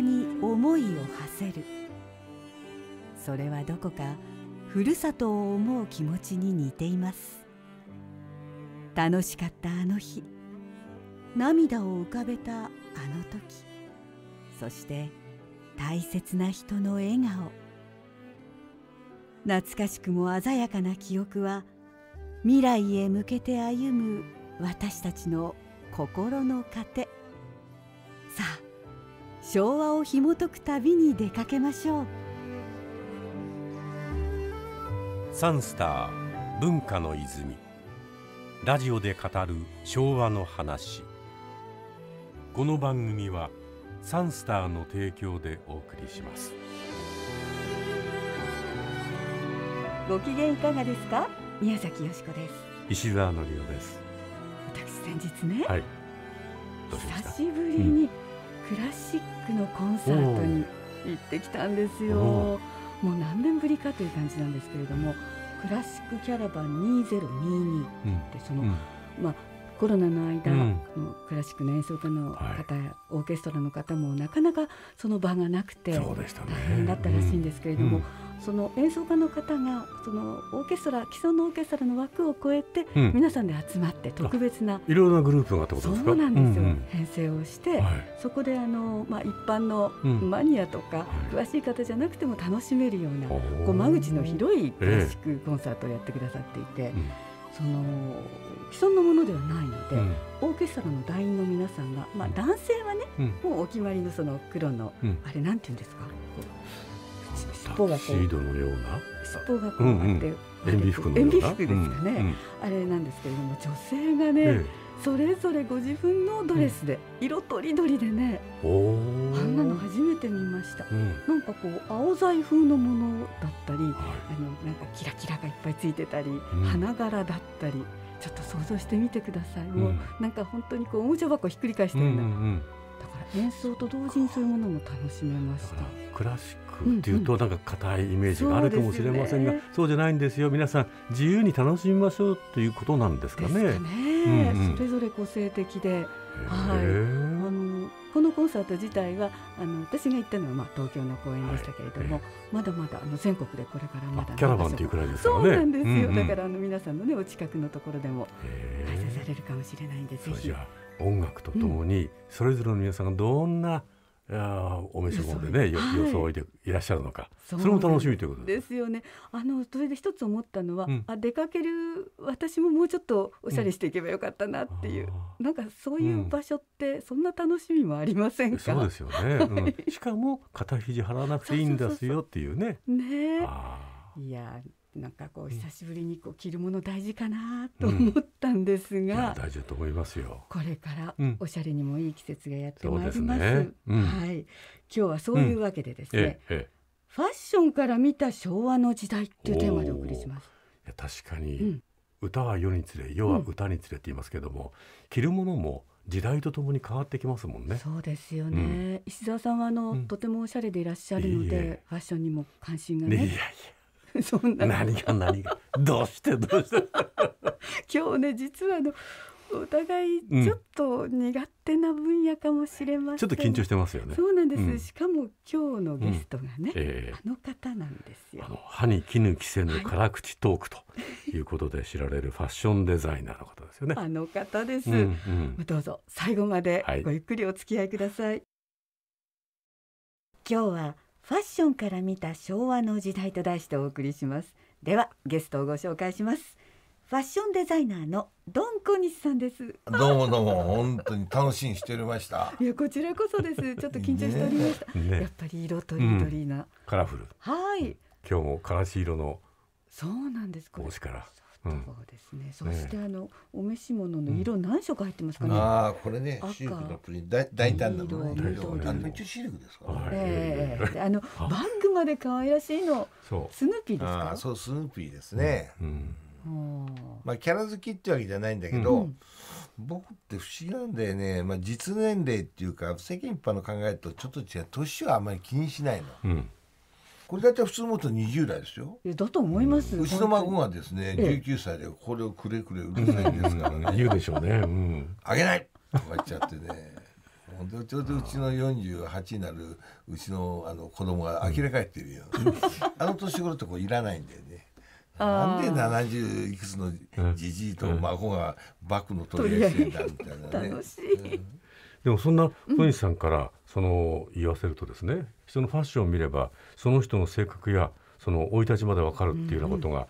に思いを馳せるそれはどこかふるさとを思う気持ちに似ています楽しかったあの日涙を浮かべたあの時そして大切な人の笑顔懐かしくも鮮やかな記憶は未来へ向けて歩む私たちの心の糧昭和を紐解く旅に出かけましょうサンスター文化の泉ラジオで語る昭和の話この番組はサンスターの提供でお送りしますご機嫌いかがですか宮崎よしこです石澤のりおです私先日ね、はい、久しぶりに、うんクラシックのコンサートに行ってきたんですよ、もう何年ぶりかという感じなんですけれどもクラシックキャラバン2022ってその、うん、まあコロナの間、うん、のクラシックの演奏家の方、はい、オーケストラの方もなかなかその場がなくて大変だったらしいんですけれども、うんうんその演奏家の方がそのオーケストラ既存のオーケストラの枠を超えて、皆さんで集まって特別ないろいろなグループがってことですかそうなんですよ、うんうん、編成をして、はい、そこであの、まあ、一般のマニアとか、詳しい方じゃなくても楽しめるような、こう間口の広いクラシックコンサートをやってくださっていて。うんその既存のものではないので、うん、オーケストラの団員の皆さんが、まあ、男性はね、うん、もうお決まりのその黒の、うん、あれなんて言うんですか尻尾がこうシードのような尻尾がこうあって、塩ビ服のようなですかね、あれなんですけれども女性がね、それぞれご自分のドレスで、色とりどりでねあんなの初めて見ました、なんかこう青細風のものだったり、あのなんかキラキラがいっぱいついてたり、花柄だったりちょっと想像してみてください、もうなんか本当にこうおもちゃ箱ひっくり返したような、だから演奏と同時にそういうものも楽しめましたクラシッくっていうと、なんか硬いイメージがあるかもしれませんがそう、ね,、じゃないんですよ皆さん自由に楽しみましょうということなんですかね。かねうんうん、それぞれ個性的で、はい、あのこのコンサート自体はあの私が行ったのは、まあ、東京の公演でしたけれども、はい、まだまだあの全国でこれからまだキャラバンっていうくらいですかねそうなんですよ、うんうん、だからあの皆さんの、ね、お近くのところでも開催されるかもしれないんでぜひ。音楽とともに、それぞれの皆さんがどんないやお召し物でね、はい、装いでいらっしゃるのかそれも楽しみということですよねあのそれで一つ思ったのは、うん、あ出かける私ももうちょっとおしゃれしていけばよかったなっていう、うん、なんかそういう場所ってそんな楽しみもありませんか、そうですよね、しかも肩肘張らなくていいんですよっていうねねいやなんかこう久しぶりにこう着るもの大事かなと思ったんですが、うん、大事だと思いますよこれからおしゃれにもいい季節がやってまいりますうんすねうん、はい、今日はそういうわけでですね、ええ、ファッションから見た昭和の時代っていうテーマでお送りしますいや確かに、歌は世につれ世は歌につれって言いますけども、着るものも時代とともに変わってきますもんね。そうですよね。石澤さんはあの、とてもおしゃれでいらっしゃるので、いいファッションにも関心がね。いやいや そんな何が何がどうしてどうして 今日ね実はあのお互いちょっと苦手な分野かもしれません、ちょっと緊張してますよねそうなんです、うん、しかも今日のゲストがね、うんえー、あの方なんですよあの歯に衣着せぬ辛口トークということで 知られるファッションデザイナーの方ですよねあの方です、うんうん、どうぞ最後までごゆっくりお付き合いください、はい、今日はファッションから見た昭和の時代と題してお送りしますではゲストをご紹介しますファッションデザイナーのドン小西さんですどうもどうも本当に楽しみしておりましたいやこちらこそですちょっと緊張しておりました、ねね、やっぱり色とりどりな、うん、カラフルはい今日もからし色のそうなんです帽子からそうですね。そしてあの、お召し物の色何色入ってますかね。ああこれねシルクのプリン大大胆なもの。緑一応シルクですかええあの バッグまで可愛らしいの。そう。スヌーピーですか。あそうスヌーピーですね。うん。まあキャラ好きってわけじゃないんだけど、僕って不思議なんだよね。まあ実年齢っていうか世間一般の考えとちょっと違う年はあまり気にしないの。うん。これだ大体普通持つと20代ですよ。だと思います。うちの孫がですね、19歳でこれをくれくれうるさいんですからね。言うでしょうね。うん。あげないとか言っちゃってね。本当ちょうどうちの48になるうちのあの子供が呆れ返ってるよ。あの年頃ってこういらないんだよね。なんで70いくつのじじいと孫がバッグの取り合いしてんだみたいなね。楽しい。でもそんな小西さんから、その言わせるとですね人のファッションを見ればその人の性格やその生い立ちまでわかるっていうようなことが、うん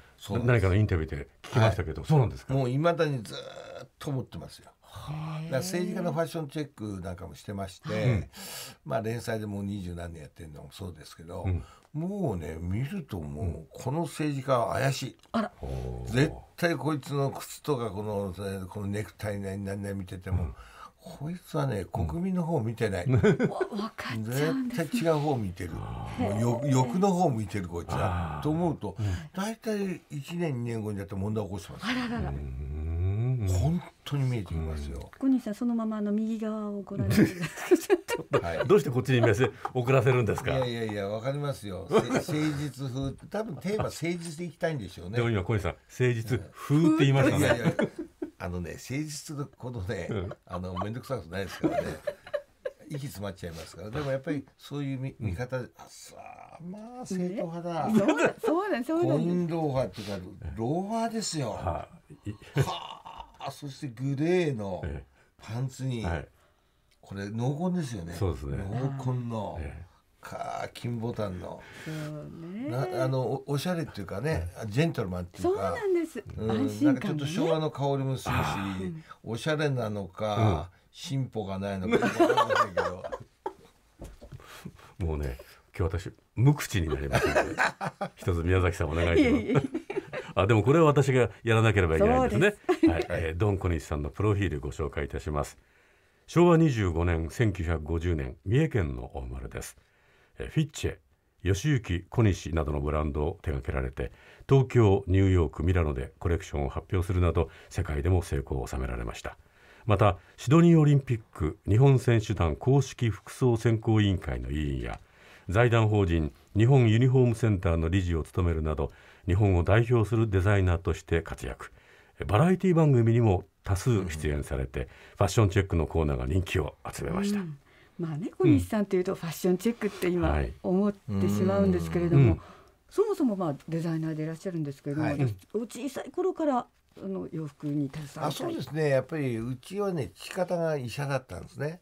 何かのインタビューで聞きましたけど、はい、そうなんですかもういまだにずっと思ってますよ。だ政治家のファッションチェックなんかもしてまして、うん、まあ連載でもう二十何年やってるのもそうですけど、うん、もうね見るともうこの政治家は怪しい、絶対こいつの靴とかこのこのネクタイ何々見てても。うんこいつはね国民の方を見てない、絶対違う方を見てるもう欲の方向いてるこいつはと思うと大体1年2年後になって問題起こしてます。本当に見えてきますよ。小西さんそのままあの右側をご覧はい、どうしてこっちに目線送らせるんですか。いやいやいやわかりますよ。誠実風多分テーマ誠実でいきたいんでしょうね。でも今小西さん誠実風って言いましたね。いやいやあのね、誠実のこのね、うん、あの、面倒くさくないですからね。息詰まっちゃいますからでもやっぱりそういう見見方あさあまあ正統派だ、そうだ そうだそうだ運動派っていうかローファーですよはあそしてグレーのパンツに、はい、これ濃紺ですよねそうですね濃紺の、ええか金ボタンの、なあのおしゃれっていうかねジェントルマンっていうかそうなんです、うん、なんかちょっと昭和の香りもするしおしゃれなのか、進歩がないのか もうね今日私無口になりますので 一つ宮崎さんお願いします。あでもこれは私がやらなければいけないですね。はい、えドンコニ西さんのプロフィールご紹介いたします。昭和25年1950年三重県のお生まれです。フィッチェ吉行小西などのブランドを手掛けられて東京ニューヨークミラノでコレクションを発表するなど世界でも成功を収められましたまたシドニーオリンピック日本選手団公式服装選考委員会の委員や財団法人日本ユニフォームセンターの理事を務めるなど日本を代表するデザイナーとして活躍バラエティ番組にも多数出演されて、ファッションチェックのコーナーが人気を集めました。うんまあね小西さんというとファッションチェックって今思ってしまうんですけれども、はい、そもそもまあデザイナーでいらっしゃるんですけれども、はい、小さい頃からあの洋服に携わあそうですねやっぱりうちはね父方が医者だったんですね。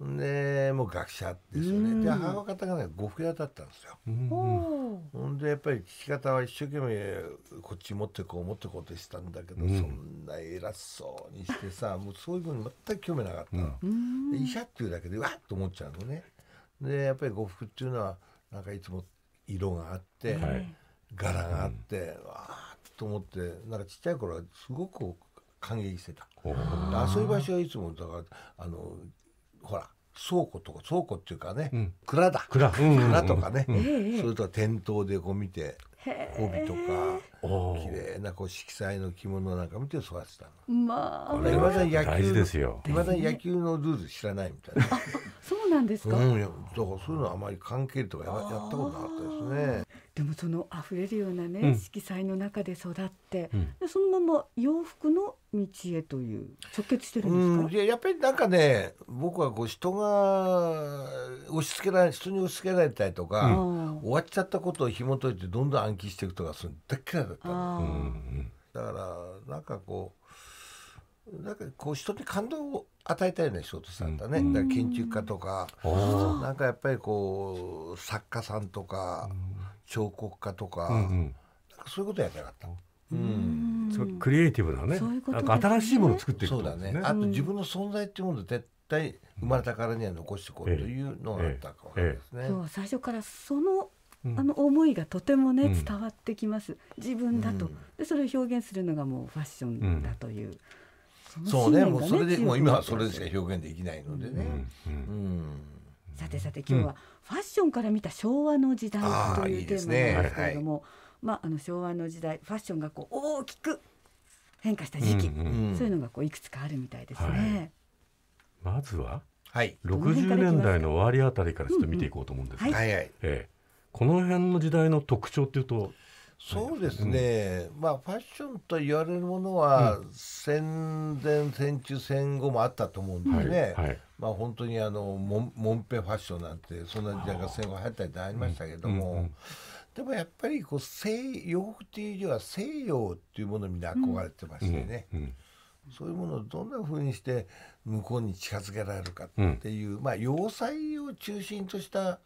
うん、でもう学者ですよね、で母方がね呉服屋だったんですよ、ほんでやっぱりき方は一生懸命こっち持ってこう持ってこうとしたんだけど、うん、そんな偉そうにしてさ もうそういうのに全く興味なかったの、うん、医者っていうだけでわっと思っちゃうのねでやっぱり呉服っていうのはなんかいつも色があって、はい、柄があって、うん、わーっと思ってなんかちっちゃい頃はすごく感激してた。あそういう場所はいつもだからあのほら倉庫とか倉庫っていうかね、うん、蔵だ蔵,、蔵とかね、それとは店頭でこう見て帯とか綺麗なこう色彩の着物なんか見て育てたの。まあ、これは大事ですよ。いまだに野球のルール知らないみたいな。そうなんですか。うん、だからそういうのはあまり関係とかややったことなかったですね。でもその溢れるようなね、うん、色彩の中で育って、うん、でそのまま洋服の道へという直結してるんですか、いややっぱりなんかね僕はこう人が押し付けられ人に押し付けられたりとか、終わっちゃったことを紐解いてどんどん暗記していくとかそれだけだった、ね、だからなんかこうなんかこう人に感動を与えたよねな仕事さんだね、うん、だから建築家とかなんかやっぱりこう作家さんとか、彫刻家とか,、なんかそういうことやってなかった。うん、クリエイティブなね、ね、なんか新しいものを作っていく、ね、そうだねあと自分の存在っていうものを絶対生まれたからには残していこうというのがあったかもですね、えええ、最初からそのあの思いがとてもね、伝わってきます自分だと、うん、でそれを表現するのがもうファッションだという、そうね、もうそれでもう今はそれしか表現できないのでね、さてさて今日はファッションから見た昭和の時代というテーマなんですけれども、まあ、あの昭和の時代ファッションがこう大きく変化した時期、そういうのがこういくつかあるみたいですね。まずは、はい、60年代の終わりあたりからちょっと見ていこうと思うんですが、ん、はい、えこの辺の時代の特徴っていうとそうですね、うん、まあファッションと言われるものは、戦前戦中戦後もあったと思うんですね。はい、はいまあ、本当にあのももんぺファッションなんてそんな時代が戦後流行ったりでありましたけども、でもやっぱりこう西洋服っていうよりは西洋っていうものにみんな憧れてましてね、そういうものをどんなふうにして向こうに近づけられるかっていう、まあ要塞を中心としたっ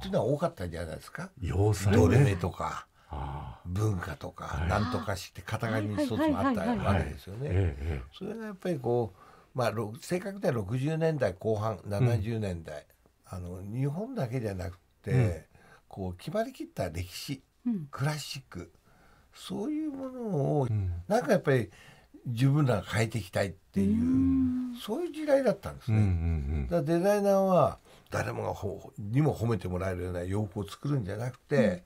ていうのは多かったんじゃないですか。要塞、ね、ドレメとか文化とか、なんとかして、型紙一つもあったわけですよね。それがやっぱりこうまあ、正確には60年代後半70年代、うん、あの日本だけじゃなくて、うん、こう決まりきった歴史、うん、クラシックそういうものを、うん、なんかやっぱり自分らが変えていきたいっていう、そういう時代だったんですね。うんうんうん、だデザイナーは誰もがほにも褒めてもらえるような洋服を作るんじゃなくて、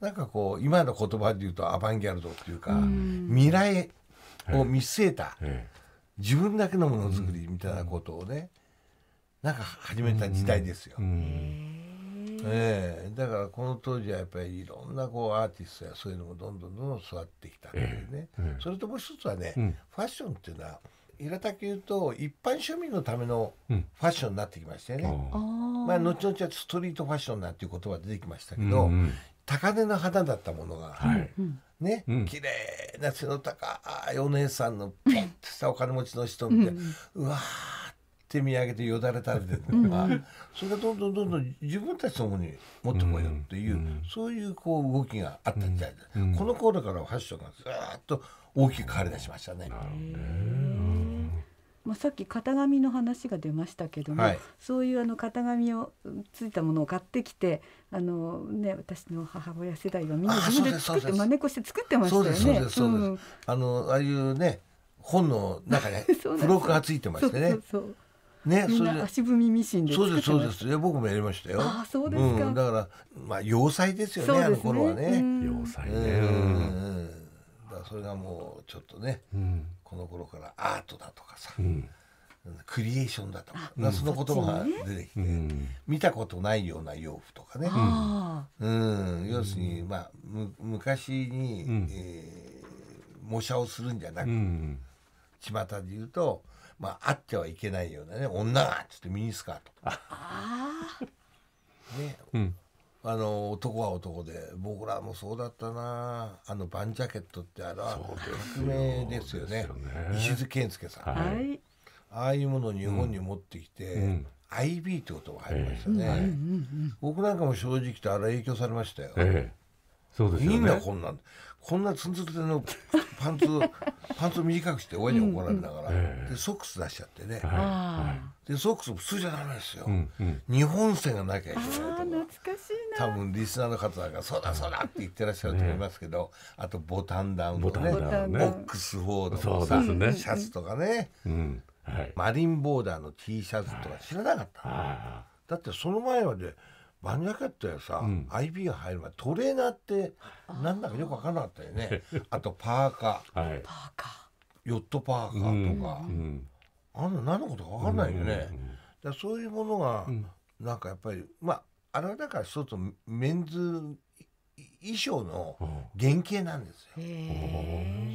うん、なんかこう今の言葉で言うとアバンギャルドっていうか、未来を見据えた。ええ自分だけのものづくりみたいなことをね、うん、なんか始めた時代ですよ。うん、えー、だからこの当時はやっぱりいろんなこうアーティストやそういうのもどんどんどんどん育ってきたっていうね、えーそれともう一つはね、うん、ファッションっていうのは平たく言うと一般庶民のためのファッションになってきましたよね。まあ、後々はストリートファッションなんていう言葉出てきましたけど、うんうん、高値の花だったものが、はい、ね、うん、綺麗な背の高いお姉さんのピンとしたお金持ちの人見て、うわーって見上げてよだれ垂れてか、それがどんどんどんどん自分たちのものに持ってこようっていう、そういうこう動きがあったみたいで、この頃からファッションがずっと大きく変わり出しましたね。まあ、さっき型紙の話が出ましたけども、はい、そういうあの型紙をついたものを買ってきてあの、ね、私の母親世代はみんな自分で作って真似っこして作ってましたよね。そうですそうです、あのああいうね本の中に 付録がついてましてね。そうそうね、みんな足踏みミシンでそうですそうです。僕もやりましたよ。あそうですか、うん、だからまあ要塞ですよね、ね、あの頃はね。要塞ね。うん。だそれがもうちょっとね、うん、この頃からアートだとかさ、うん、クリエーションだとか、うん、その言葉が出てきて、見たことないような洋服とかね、うん、要するに、まあ、む昔に、うん、えー、模写をするんじゃなく、うん、巷で言うと、まあ、あってはいけないようなね女がっつってミニスカート。ね、うんあの男は男で僕らもそうだったなあのバンジャケットってあれは革命ですよね、ね、石津健介さん、はい、ああいうものを日本に持ってきて、うん、IB ってことが入りましたね、えー、僕なんかも正直とあれ影響されましたよ、えー、そうです、ね、みんなこんなんこんなツンツルテのパンツ パンツ短くして親に怒られながら、うんうん、でソックス出しちゃってね、はいはい、でソックス普通じゃダメですよ、うんうん、日本線がなきゃいけないとか懐かしいな多分リスナーの方が「そうだそうだ」って言ってらっしゃると思いますけど、ね、あとボタンダウンとねボックスフォードのさ、ね、シャツとかね、うんはい、マリンボーダーの T シャツとか知らなかった、だってその前まで、ねバンジャケットやさ、うん、IB が入る前トレーナーってなんだかよく分からなかったよねあとパーカー、はい、ヨットパーカーとか、うん、あんな何のことか分かんないよね、うん、そういうものが、なんかやっぱりまああれはだから一つメンズ衣装の原型なんですよ、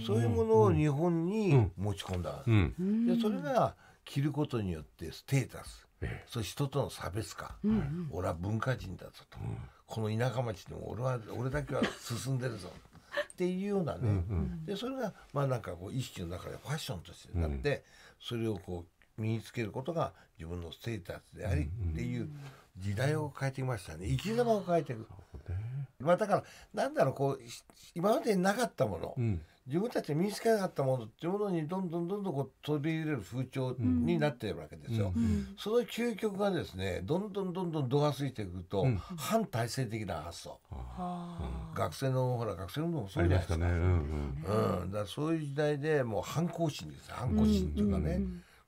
そういうものを日本に持ち込んだ、でそれが着ることによってステータス、そう人との差別化、うんうん、俺は文化人だぞと、うん、この田舎町でも俺は俺だけは進んでるぞ っていうようなね、うんうん、でそれがまあなんかこう意識の中でファッションとしてなって、うん、それをこう身につけることが自分のステータスでありっていう時代を変えてきましたね生き様を変えていく、まあ、だからなんだろうこう今までになかったもの、うん自分たち見つけなかったものっていうものにどんどんどんどんこう飛び入れる風潮になってるわけですよ。うんその究極がですねどんどんどんどん度が過ぎていくと、うん、反体制的な発想、学生のほら学生のもそうじゃないですか、ね、うんだそういう時代でもう反抗心です反抗心というかね、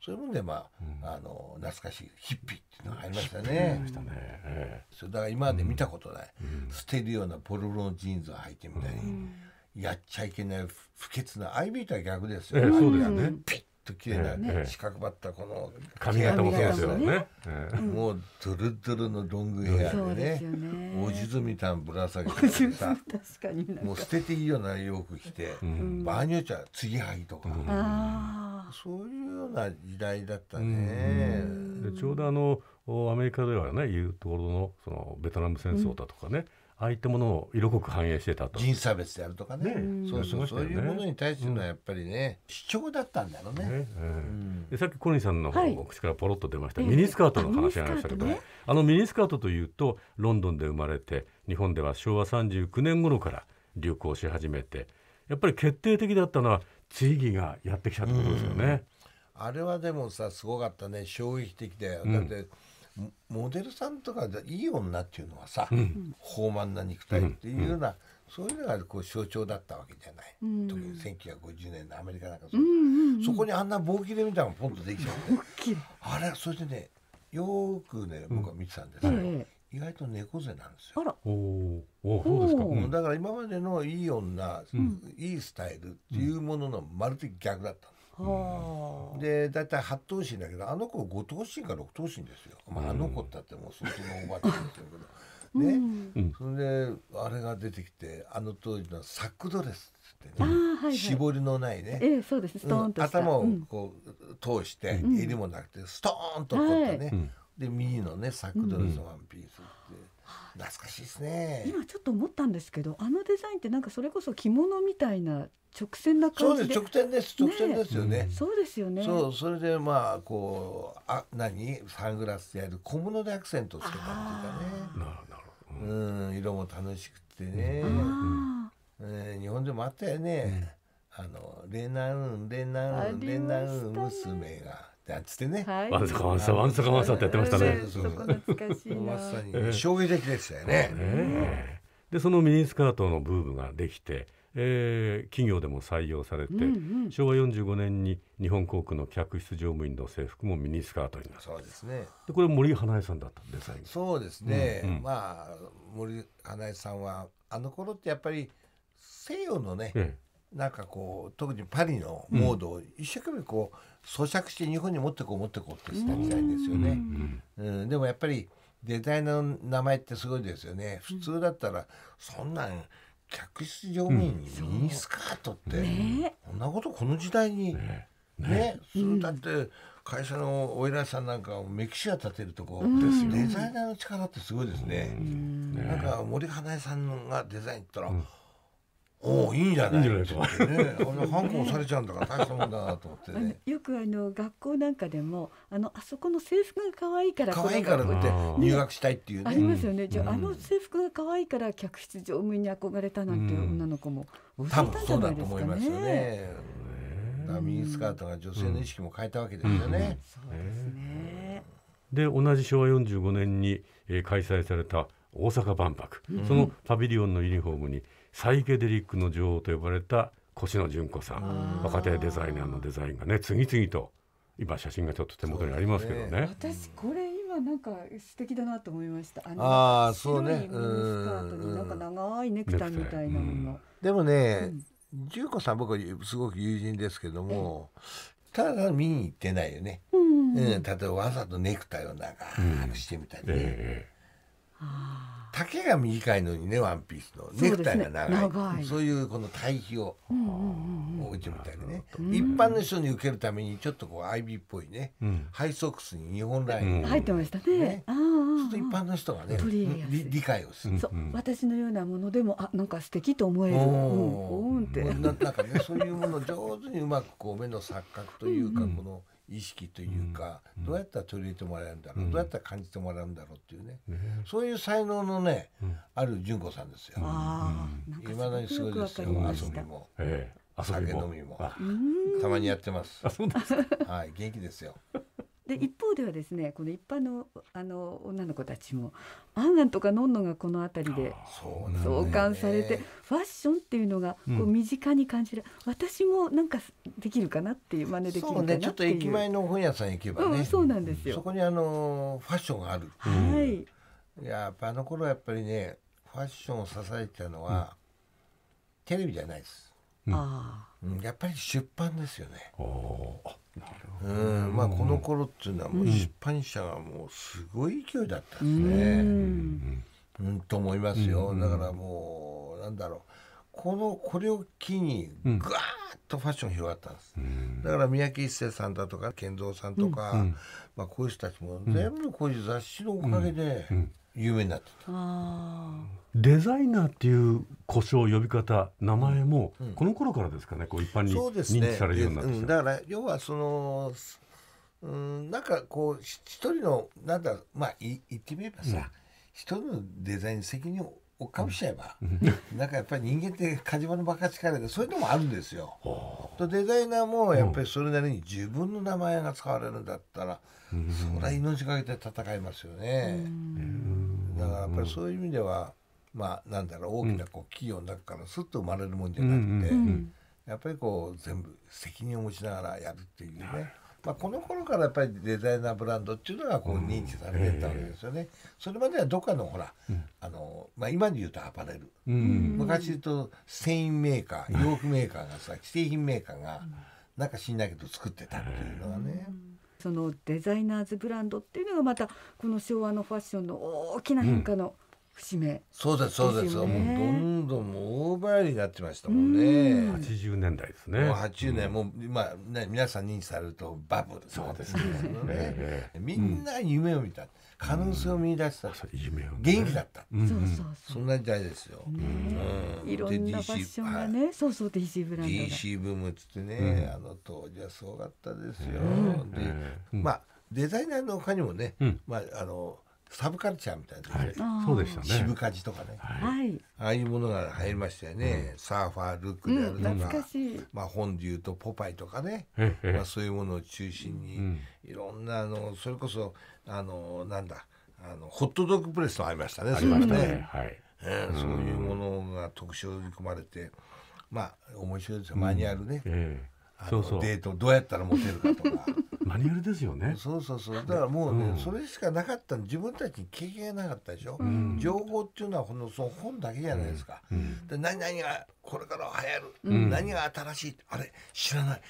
そういうもんでまあ、あの懐かしいヒッピーっていうのがありましたね。したねええ、それだから今まで見たことない、捨てるようなポルロのジーンズを履いてみたり。やっちゃいけない不潔な IB とは逆ですよ、ええ、そうですねピッと綺麗な、四角ばったこの髪型もそうですよね、もうドルドルのロングヘアでねおじずみたんぶら下げてさ もう捨てていいような洋服着て、場合によっちゃ継ぎはぎとか、そういうような時代だったね。ちょうどあのアメリカではねいうところのそのベトナム戦争だとかね、ああいったものを色濃く反映してたと人差別であるとかね、ね、そうそう、そういうものに対してのはやっぱりね、うん、主張だったんだろうね、ねえー、でさっき小西さんの方も口からポロッと出ました、はい、ミニスカートの話がありましたけど、えー、あのミニスカートというとロンドンで生まれて日本では昭和39年頃から流行し始めてやっぱり決定的だったのは追義がやってきたってことですよね。あれはでもさすごかったね衝撃的だよだって、うんモデルさんとかいい女っていうのはさ、うん、豊満な肉体っていうような、うん、そういうのがこう象徴だったわけじゃない、うん、特に1950年のアメリカなんかそう、うんうん、そこにあんな棒切れみたいなのポンとできちゃう、ね、あれそれでねよくね僕は見てたんですけど、意外と猫背なんですよ。あらおおそうですか、だから今までのいい女、いいスタイルっていうもののまるで逆だったで大体8頭身だけどあの子5頭身か6頭身ですよ、まあ、あの子だってもう相当のおばあちゃんですけど。ね、うん、それであれが出てきてあの当時のサックドレスってね、はいはい、絞りのないね、えー、そうですストーンと、うん、頭をこう通して、うん、襟もなくてストーンと取ったね、はい、で右のねサックドレスワンピースって。懐かしいですね今ちょっと思ったんですけどあのデザインってなんかそれこそ着物みたいな直線な感じです直線です直線ですよね、ねうん、そうですよねそうそれでまあこうあ何サングラスでやる小物でアクセントつけたっていうかねなるほど、うん、色も楽しくてね、うん、えー、日本でもあったよね、うん、あのレナウンレナウンレナウン娘が。なんつってね、はい、わんさかわんさわんさかわんさってやってましたね。そこ懐かしいまさに衝撃的でしたよね。でそのミニスカートのブームができて、えー、企業でも採用されて、うんうん、昭和45年に日本航空の客室乗務員の制服もミニスカートになる。そうですね。でこれ森英恵さんだったデザイン。そうですね。うんうん、まあ森英恵さんはあの頃ってやっぱり西洋のね、うん、なんかこう特にパリのモードを一生懸命こう。咀嚼して日本に持ってこう持ってこうってしたみたいですよね。うんでもやっぱりデザイナーの名前ってすごいですよね。普通だったらそんなん客室乗務員にミニスカートって、こんなことこの時代にねねだって会社のお偉いさんなんかメキシア立てるとこ、デザイナーの力ってすごいですね。なんか森英恵さんがデザインったら、おおいいんじゃないですか、ね、あの反抗されちゃうんだから大したもんだなと思ってねよくあの学校なんかでもあのあそこの制服が可愛いから可愛いからって入学したいっていう、ね、ありますよね、じゃあ,、の制服が可愛いから客室乗務員に憧れたなんて女の子も教えたんじゃないますよね。ねミースカートが女性の意識も変えたわけですよね。うんうん、そうですね。で同じ昭和45年に、えー、開催された大阪万博、そのパビリオンのユニフォームにサイケデリックの女王と呼ばれた越野純子さん若手デザイナーのデザインがね次々と今写真がちょっと手元にありますけどね。ね私これ今なんか素敵だなと思いました。ああそうね。スカートになんか長いネクタイみたいなのうん、でもね、純、う、子、ん、さん僕はすごく友人ですけども、ただ見に行ってないよね。うん、うん、例えばわざとネクタイを長くしてみたりね。うんえー丈が短いのにねワンピースの、ネクタイが長いそう,、ね、そういうこの対比を、うんうんうん、うみたいでね、一般の人に受けるためにちょっとこうアイビーっぽいね、うん、ハイソックスに日本ライン、ね、入ってましたねねあ一般の人がね理解をする、うんうん、私のようなものでもあなんか素敵と思える、うん、なんかねそういうもの上手にうまくこう目の錯覚というか、この、意識というか、どうやったら取り入れてもらえるんだろう、どうやったら感じてもらうんだろうっていうね、そういう才能のね、ある純子さんですよ。いまだにすごいですよ遊びも。ええ、酒飲みもたまにやってます。はい、元気ですよ。で一方ではですねこの一般のあの女の子たちもアンアンとかのんのがこの辺りで創刊されて、ね、ファッションっていうのがこう身近に感じる、うん、私もなんかできるかなっていう真似できるかなっていう、ね、ちょっと駅前の本屋さん行けばね、うん、そうなんですよそこにあのファッションがあるはい、うやっぱあの頃やっぱりねファッションを支えてたのは、テレビじゃないです、ああやっぱり出版ですよねおおうんまあ、この頃っていうのはもう出版社がもうすごい勢いだったんですね。うん、と思いますよ、だからもうなんだろうこのこれを機にぐわーっとファッション広がったんです、うん、だから三宅一生さんだとか健三さんとか、うん、まあ、こういう人たちも全部こういう雑誌のおかげで。うん有名になってデザイナーっていう故障呼び方名前もこの頃からですかねこう一般に認知されるようになって、ねうん、だから要はそのうんなんかこう一人のなんだまあい言ってみればさ、うん、一人のデザイン責任をおかぶしちゃえば、うん、なんかやっぱり人間って火事場のバカ力でそういうのもあるんですよ。と デザイナーもやっぱりそれなりに自分の名前が使われるんだったら、うん、そりゃ命がけて戦いますよね。うんだからやっぱりそういう意味では、まあなんだろう大きなこう企業の中からすっと生まれるもんじゃなくて、やっぱりこう全部責任を持ちながらやるっていうね。まあ、この頃からやっぱりデザイナーブランドっていうのがこう認知されてたわけですよね。それまではどっかのほら、あのまあ、今で言うとアパレル、昔で言うと繊維メーカー洋服メーカーがさ既製品メーカーがなんか知んないけど作ってたっていうのがね。そのデザイナーズブランドっていうのがまたこの昭和のファッションの大きな変化の節目、ねうん、そうですそうですもうどんどんもう大バイになってましたもんね八十年代ですねもう80年、うん、もう今、ね、皆さん認知されるとバブルそうですねね、みんな夢を見た、うん可能性を見出した、元気だった、そうそうそうそんな時代ですよ、うん、いろんなファッションがね、そうそう DC ブランド DC ブームっつってね、あの当時はすごかったですよ、で、まあデザイナーの他にもね、まああのサブカルチャーみたいな、はい、そうでしたね渋かじとかね、はい、ああいうものが入りましたよね、うん、サーファールックであるとか、うん、まあ、本でいうとポパイとかね、まあ、そういうものを中心に、うん、いろんなあのそれこそあのなんだあのホットドッグプレスとありましたね。はい。えー、そういうものが特徴に組まれて、まあ面白いですよ。マニュアルね。ええ、そうそう。デートどうやったらモテるかとか。マニュアルですよねそうそうそうだからもうね、うん、それしかなかった自分たちに経験がなかったでしょ、うん、情報っていうのはこのその本だけじゃないですか、うん、で何々がこれから流行る、何が新しいあれ知らない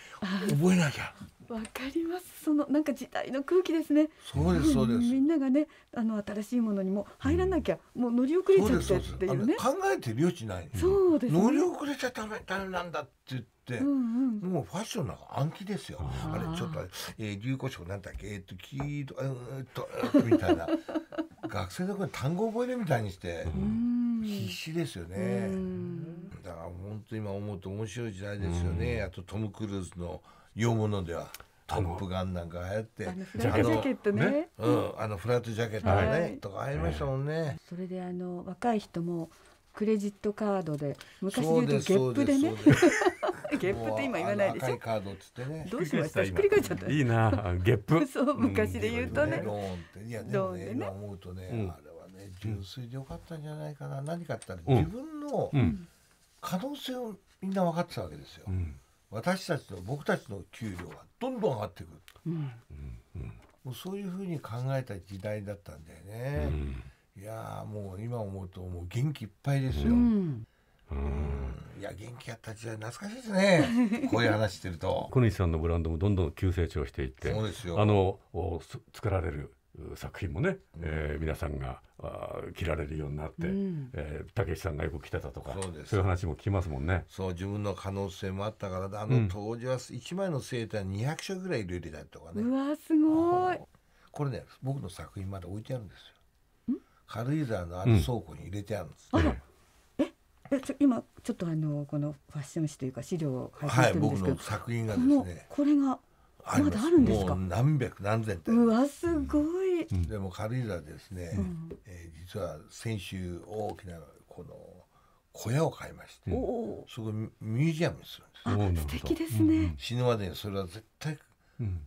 覚えなきゃわかりますそのなんか時代の空気ですねそうですそうです、みんながねあの新しいものにも入らなきゃ、もう乗り遅れちゃってっていうね考えてる余地ない、そうです、ね、乗り遅れちゃダメダメなんだって言って、うんうん、もうファッションなんか暗記ですよ。あれちょっと、えー、流行色なんだっけえー、っとキーと、えー、っと、えー、っとみたいな 学生の頃単語覚えるみたいにして。必死ですよね。だから本当今思うと面白い時代ですよね。あとトム・クルーズの洋物では。トップガンなんか流行ってあのフラットジャケットね、ね、うん、あのフラットジャケットね、はい、とか流行りましたもんね、それであの若い人もクレジットカードで昔で言うとゲップでねゲップって今言わないでしょ。カードっつってね。どうしましたひっくり返っちゃった。いいなゲップ。そう昔で言うとね。ローンいやでもね今思うとね、あれはね純粋でよかったんじゃないかな。何かっったら自分の可能性をみんな分かってたわけですよ。私たちの僕たちの給料はどんどん上がってくる。もうそういうふうに考えた時代だったんだよね。いやもう今思うともう元気いっぱいですよ。いや元気やった時代懐かしいですね こういう話してると小西さんのブランドもどんどん急成長していってそうですよあの作られる作品もね、えー、皆さんが着られるようになって、うん、えー、たけしさんがよく着てたとかそういう話も聞きますもんねそう自分の可能性もあったからあの当時は1枚のセーター200色ぐらい入れてたりとかね、うん、うわすごいこれね僕の作品まだ置いてあるんですよ軽井沢のある倉庫に入れてあるんです、うん今ちょっとあのこのファッション誌というか資料を拝見てるんですけど、はい、僕の作品がですねこれがまだあるんですか何百何千ってうわすごい、うん、でも軽井沢ですね、うん、えー、実は先週大きなこの小屋を買いまして、うん、そこミュージアムにするんです素敵ですね、死ぬまでにそれは絶対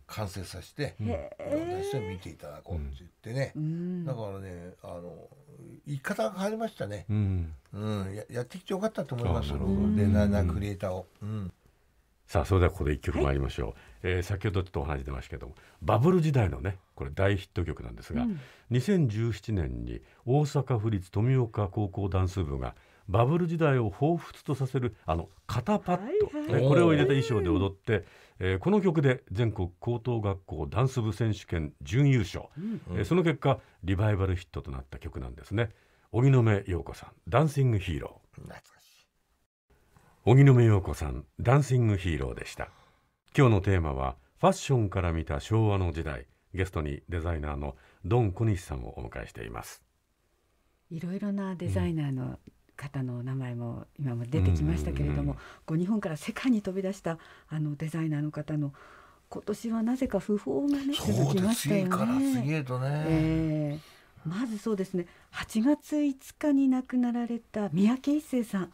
完成させて、うん、私は見ていただこうって言ってね、うん、だからねあの言い方が変わりましたね、うん、うん、ややってきてよかったと思いますデザイナークリエイターを。うんさあそれではここで一曲参りましょう、はい、えー、先ほどちょっとお話出ましたけどもバブル時代のねこれ大ヒット曲なんですが、うん、2017年に大阪府立富岡高校ダンス部が「バブル時代を彷彿とさせるあの肩パッド、ね、これを入れた衣装で踊って、えー、この曲で全国高等学校ダンス部選手権準優勝、うん、えー、その結果リバイバルヒットとなった曲なんですね荻野目洋子さん「ダンシングヒーロー」荻野目洋子さん「ダンシングヒーロー」でした今日のテーマは「ファッションから見た昭和の時代」ゲストにデザイナーのドン小西さんをお迎えしていますいろいろなデザイナーの、うん方の名前も今も出てきましたけれども、こう日本から世界に飛び出したあのデザイナーの方の今年はなぜか不法がね続きましたよね。そ、ね、えー、まずそうですね8月5日に亡くなられた三宅一生さん。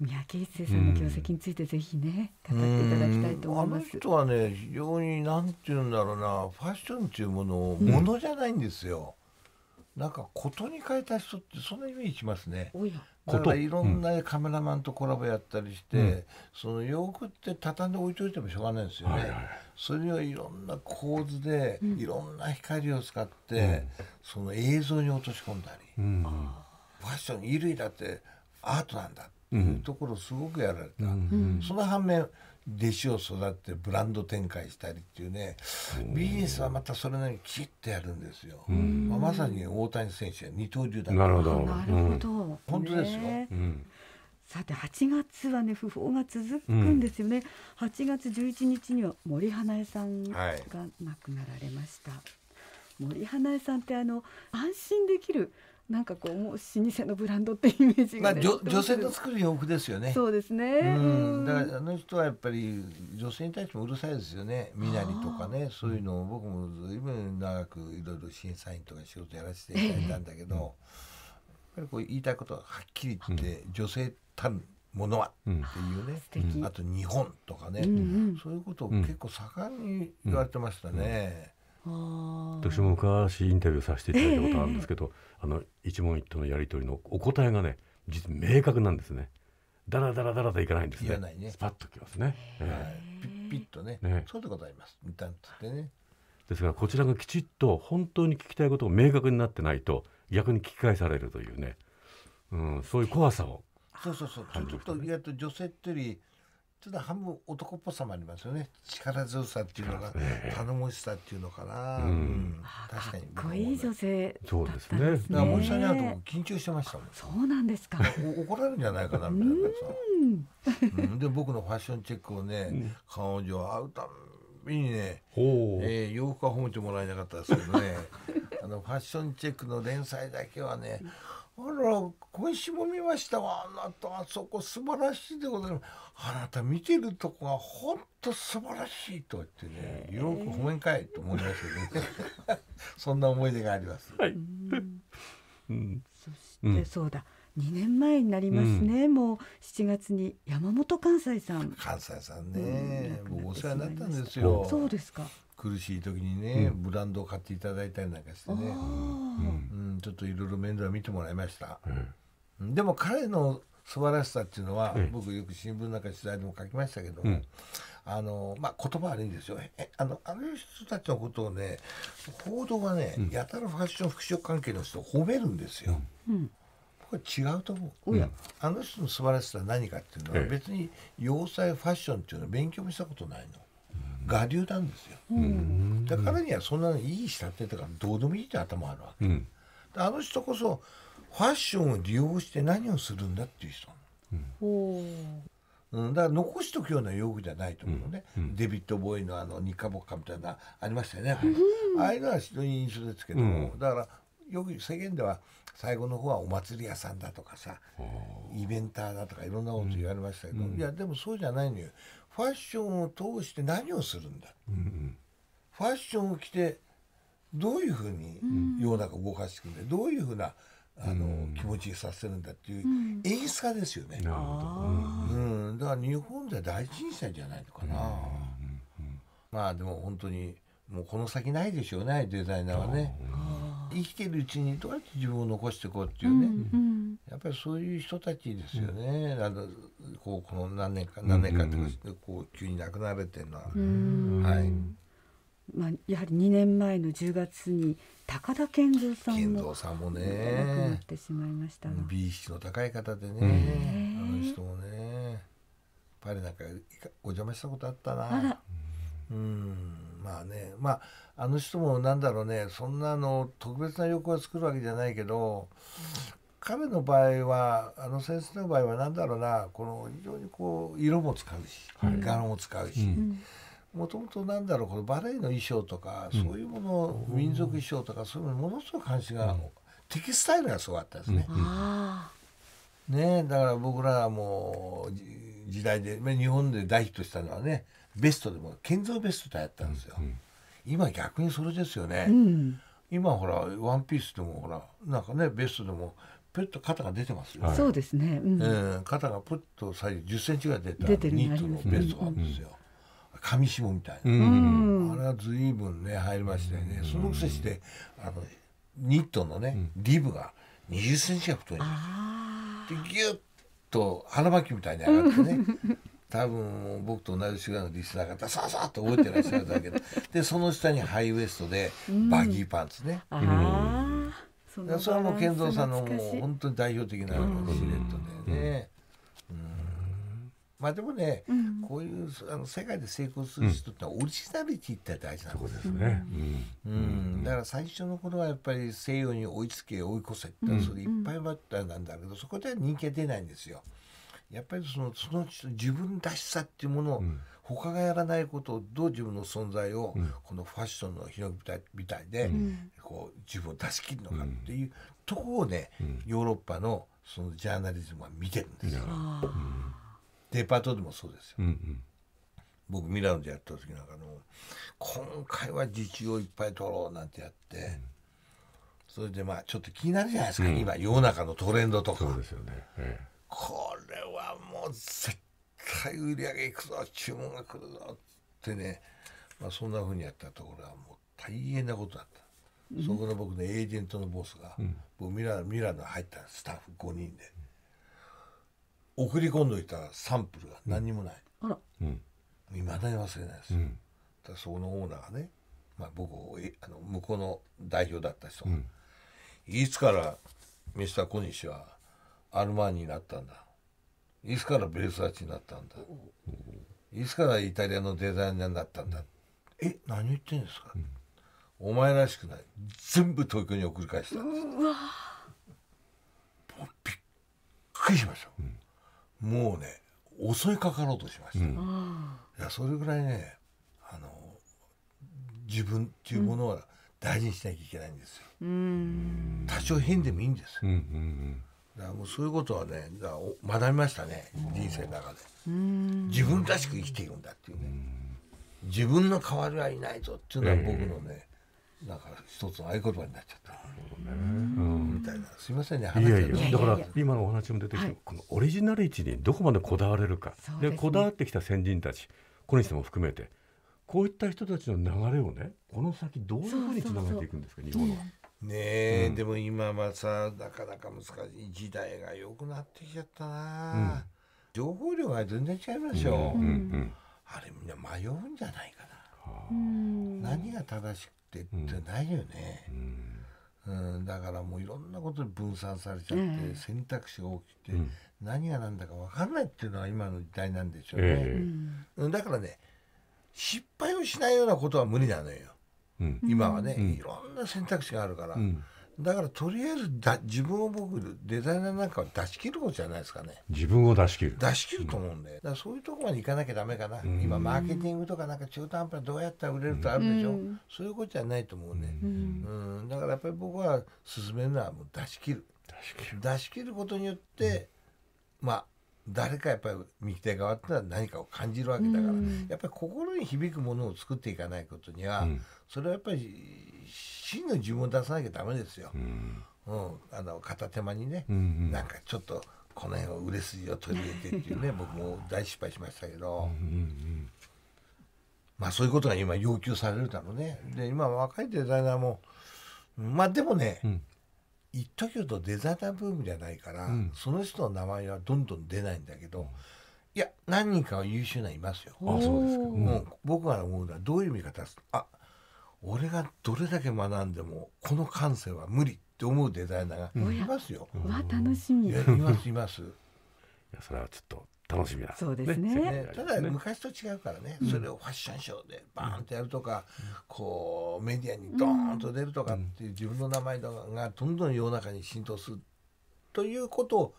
三宅一生さんの業績についてぜひね、うん、語っていただきたいと思います。あの人はね非常になんていうんだろうなファッションっていうものをものじゃないんですよ。うんなんかことに変えた人ってそんなイメージしますね。だからいろんなカメラマンとコラボやったりして、うん、その洋服って畳んで置いといてもしょうがないですよね、はいはい、それをいろんな構図で、いろんな光を使って、その映像に落とし込んだり、ファッション衣類だってアートなんだっていうところをすごくやられた、その反面弟子を育ててブランド展開したりっていうねビジネスはまたそれなりにきちっとやるんですよ、まあ、まさに大谷選手は二刀流だなるほど、うん、本当ですよ、ねさて8月はね不法が続くんですよね、うん、8月11日には森花江さんが亡くなられました、はい、森花江さんってあの安心できるなんかこうもう老舗のブランドってイメージが、ね、まあ女女性の作る洋服ですよね。そうですね。うんだからあの人はやっぱり女性に対してもうるさいですよね。身なりとかねそういうのを僕も随分長くいろいろ審査員とか仕事やらせていただいたんだけど、やっぱりこう言いたいことははっきり言って、女性たるものはっていうね、あと日本とかね、そういうことを結構盛んに言われてましたね。私も昔インタビューさせていただいたことあるんですけど、えー、あの一問一答のやり取りのお答えがね実は明確なんですね。だらだらだらといかないんですね。ねスパッときますね。えー、はい、ピッピッとね。ねそうでございます。みたいでね。ですからこちらがきちっと本当に聞きたいことを明確になってないと逆に聞き返されるというね、うん、そういう怖さを、ね、そうそうそうちょっと意外と女性ってよりちょっと半分男っぽさもありますよね力強さっていうのが、頼もしさっていうのかな、確かにかっこいい女性、そうですねだから森さんに会と緊張してましたもんそうなんですか怒られるんじゃないかなみたいなさ、うん、で僕のファッションチェックをね彼女は会うたびにね、えー、洋服は褒めてもらえなかったですけどねあのファッションチェックの連載だけはねら今週も見ましたわあなたあそこ素晴らしいでございますあなた見てるとこがほんと素晴らしいと言ってねよく褒めんかいと思いましたけど、ね、そんな思い出があります。はい、うん、そしてそうだ、うん、2年前になりますね、うん、もう7月に山本関西さん関西さんね、うん、お世話になったんですよそうですか苦しい時にね、ブランドを買っていただいたりなんかしてね、うんちょっといろいろ面倒を見てもらいました、でも彼の素晴らしさっていうのは、僕よく新聞なんか取材でも書きましたけども、あのまあ、言葉悪いんですよえあのあの人たちのことをね報道がね、やたらファッション服飾関係の人を褒めるんですよ。うんこれ違うと思う、うん、あの人の素晴らしさは何かっていうのは別に洋裁ファッションっていうのは勉強もしたことないの、我流なんですよ、うん、だからにはそんなのいい仕立てとかどうでもいいって頭あるわけ、うん、あの人こそファッションを利用して何をするんだっていう人、うん、だから残しとくような用具じゃないと思うのね、うん、デビッド・ボーイのあのニカボッカみたいなありましたよね、ああいうのは非常に印象ですけども、だからよく世間では最後の方はお祭り屋さんだとかさイベンターだとかいろんなこと言われましたけど、いやでもそうじゃないのよファッションを通して何をするんだ、うんファッションを着てどういうふうに世の中を動かしていくんだ、うん、どういうふうなあの、うん、気持ちにさせるんだっていう演出家ですよね、うん、うん、だから日本では第一震災じゃないのかな、うんまあでも本当にもうこの先ないでしょうねデザイナーはね。生きてるうちにどうやって自分を残していこうっていうね、うんうん、やっぱりそういう人たちですよね、うん、あのこうこの何年か何年かってこう急に亡くなられてるのは。はいまあ、やはり2年前の10月に高田健三さんも健三さんもね亡くなってしまいました美意識の高い方でね、あの人もねパリなんかお邪魔したことあったな。うんまあねまああの人もなんだろうねそんなの特別な旅行を作るわけじゃないけど、うん、彼の場合はあの先生の場合は何だろうなこの非常にこう色も使うし、はい、柄も使うし。うんもともとなんだろうこのバレエの衣装とか、そういうもの、民族衣装とかそういうのものすごく関心が、うん、テキスタイルがすごかったですね。うん、ねだから僕らも時代で日本で大ヒットしたのはねベストでも建造ベストとやったんですよ、うん今逆にそれですよね、うん、今ほらワンピースでもほらなんかねベストでもペッと肩が出てますよ、はい、そうですね、うんえー、肩がプッと最1 0ンチぐらい出たニットのベストなんですよ、うんうん紙紐みたいな、あれはぶんね入りましたよね、そのくせしてあのニットのね、リブが20センチが太いんですよ。でギュッと腹巻きみたいに上がってね 多分僕と同じ手代のリスナーがダサダサと覚えてらっしゃるだけどで その下にハイウエストでバギーパンツね。うん、そそれはもう健三さんのもう本当に代表的なシルエットだよね。うん、うんまあでもね、うん、こういうあの世界で成功する人ってオリジナリティって大事なんですね、だから最初の頃はやっぱり西洋に追いつけ追い越せってそれいっぱいあったんだけど、そこでは人気は出ないんですよ。やっぱりそのその自分らしさっていうものを、うん、他がやらないことをどう自分の存在を、うん、このファッションの広げみたいで、うん、こう自分を出し切るのかっていうとこをね、ヨーロッパのそのジャーナリズムは見てるんですよ。デパートでもそうですよ。うんうん僕ミラノでやった時なんかの今回は自治をいっぱい取ろうなんてやって、うん、それでまあちょっと気になるじゃないですか、うん、今世の中のトレンドとか。そうですよね、ええこれはもう絶対売り上げいくぞ注文が来るぞってね、まあ、そんなふうにやったところはもう大変なことだった、そこの僕のエージェントのボスが、うん、僕ミラミラノ入ったスタッフ5人で、うん、送り込んどいたサンプルが何にもない、うん、未だに忘れないですよ、だそこのオーナーがね、まあ、僕をあの向こうの代表だった人が、いつからミスター小西はアルマーニになったんだいつからベースアーチになったんだいつからイタリアのデザイナーになったんだえ何言ってんですか、うん、お前らしくない全部東京に送り返したんですうわびっくりしました、うん、もうね襲いかかろうとしました、うん、いやそれぐらいねあの自分っていうものは大事にしなきゃいけないんですよ、多少変でもいいんです、うんうんうんからもうそういうことはね学びましたね人生の中で自分らしく生きていくんだっていうね自分の代わりはいないぞっていうのは僕のね、えー、ら、一つの合言葉になっちゃった、うん、みたいなすみませんね話いやいやだから今のお話も出てきた、はい、このオリジナリティにどこまでこだわれるかで、ねで、こだわってきた先人たち小西さんも含めてこういった人たちの流れをねこの先どういうふうにつなげていくんですか、そうそうそう日本は。ねえ、うん、でも今はさなかなか難しい時代が良くなってきちゃったな、うん、情報量が全然違いますよ、うんうんあれみんな迷うんじゃないかな、何が正しくてってないよね、うんだからもういろんなことで分散されちゃって、選択肢が大きくて、何が何だか分かんないっていうのは今の時代なんでしょうね、えー、だからね失敗をしないようなことは無理なのよ、今はね、いろんな選択肢があるから、だからとりあえずだ自分を僕デザイナーなんかは出し切ることじゃないですかね自分を出し切る出し切ると思うんで、だそういうとこまでいかなきゃだめかな、今マーケティングとかなんか中途半端どうやったら売れるとあるでしょ、うそういうことじゃないと思うね、うんだからやっぱり僕は進めるのはもう出し切る出し切ることによって、まあ誰かやっぱり右手側ってのは何かを感じるわけだから、やっぱり心に響くものを作っていかないことには、それはやっぱり真の自分を出さなきゃだめですよ、うんあの片手間にね、うん、なんかちょっとこの辺を売れ筋を取り入れてっていうね 僕も大失敗しましたけど、うんうんうん、まあそういうことが今要求されるだろうねで今若いデザイナーもまあでもね、うん一時とデザイナーブームじゃないから、うん、その人の名前はどんどん出ないんだけど、いや何人かは優秀ないますよ。あそうですか、うん、僕が思うのはどういう見方あ俺がどれだけ学んでもこの感性は無理って思うデザイナーがいますよ。わ楽しみ。いますいます。いやそれはちょっと楽しみだ。そうですね。ねただ昔と違うからね、うん、それをファッションショーでバーンとやるとか、うん、こうメディアにドーンと出るとかっていう自分の名前がどんどん世の中に浸透するということ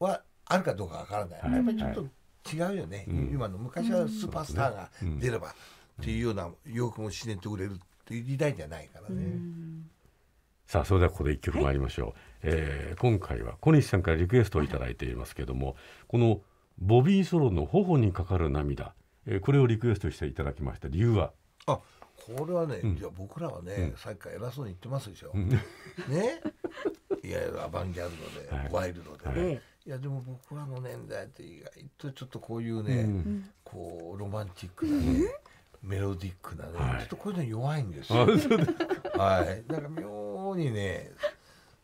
はあるかどうかわからない。うん、やっぱりちょっと違うよね。今の昔はスーパースターが出れば。っていうような洋服も自然と売れるっていう時代じゃないからね。さあそれではここで一曲参りましょう、はい、えー、今回は小西さんからリクエストを頂いていますけれども、はい、このボビー・ソロの頬にかかる涙、えー、これをリクエストしていただきました理由はあこれはね、うん、じゃあ僕らはね、うん、さっきから偉そうに言ってますでしょ、うん、ねいやアバンギャルドで、はい、ワイルドでね、はい、いやでも僕らの年代って意外とちょっとこういうね、こうロマンチックなね、メロディックなね、はい、ちょっとこういうの弱いんですよ。はい、なんか妙にね